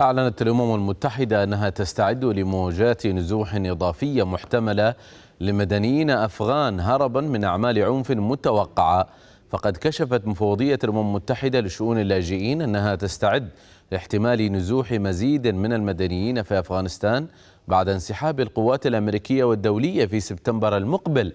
أعلنت الأمم المتحدة أنها تستعد لموجات نزوح إضافية محتملة لمدنيين أفغان هربا من أعمال عنف متوقعة فقد كشفت مفوضية الأمم المتحدة لشؤون اللاجئين أنها تستعد لاحتمال نزوح مزيد من المدنيين في أفغانستان بعد انسحاب القوات الأمريكية والدولية في سبتمبر المقبل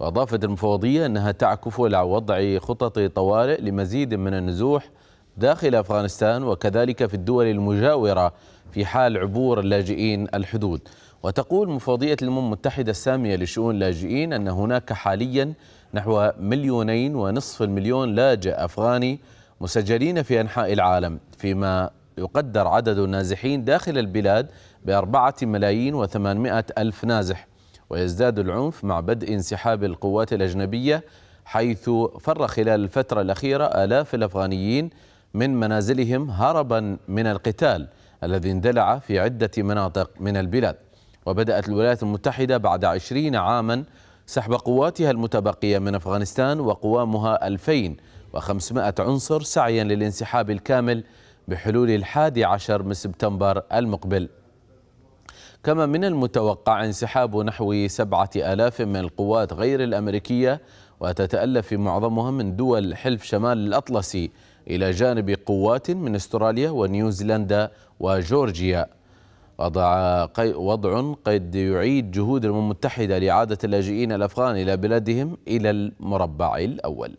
وأضافت المفوضية أنها تعكف على وضع خطط طوارئ لمزيد من النزوح داخل أفغانستان وكذلك في الدول المجاورة في حال عبور اللاجئين الحدود وتقول مفوضية الأمم المتحدة السامية لشؤون اللاجئين أن هناك حاليا نحو مليونين ونصف المليون لاجئ أفغاني مسجلين في أنحاء العالم فيما يقدر عدد النازحين داخل البلاد بأربعة ملايين وثمانمائة ألف نازح ويزداد العنف مع بدء انسحاب القوات الأجنبية حيث فر خلال الفترة الأخيرة آلاف الأفغانيين من منازلهم هربا من القتال الذي اندلع في عدة مناطق من البلاد وبدأت الولايات المتحدة بعد عشرين عاما سحب قواتها المتبقية من أفغانستان وقوامها 2500 عنصر سعيا للانسحاب الكامل بحلول الحادي عشر من سبتمبر المقبل كما من المتوقع انسحاب نحو سبعة آلاف من القوات غير الأمريكية وتتألف معظمها من دول حلف شمال الأطلسي إلى جانب قوات من استراليا ونيوزيلندا وجورجيا وضع قي وضع قد يعيد جهود الامم المتحدة لإعادة اللاجئين الأفغان إلى بلادهم إلى المربع الأول